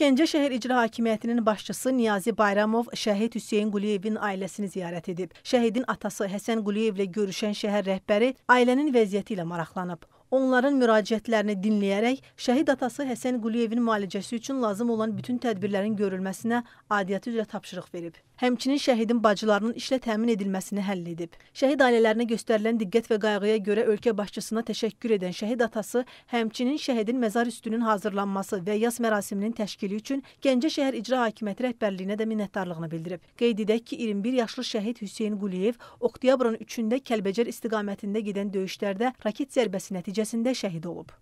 Gəncəşəhər İcra Hakimiyyətinin başçısı Niyazi Bayramov şəhid Hüseyn Quliyevin ailəsini ziyarət edib. Şəhidin atası Həsən Quliyev ilə görüşən şəhər rəhbəri ailənin vəziyyəti ilə maraqlanıb onların müraciətlərini dinləyərək şəhid atası Həsən Quliyevin müalicəsi üçün lazım olan bütün tədbirlərin görülməsinə adiyyəti üzrə tapşırıq verib. Həmçinin şəhidin bacılarının işlə təmin edilməsini həll edib. Şəhid ailələrinə göstərilən diqqət və qayğıya görə ölkə başçısına təşəkkür edən şəhid atası həmçinin şəhidin məzar üstünün hazırlanması və yas mərasiminin təşkili üçün Gəncə şəhər icra hakimiyyəti rəhbərliyinə də minnətdarlığını bildirib. Qeyd edək ki, 21 yaşlı şəhid Hüseyn Quliyev oktyabrın 3-də Kəlbəcər istiqamətində gedən döyüşlərdə raket zərbəsi nəticəsində nəticəsində şəhid olub.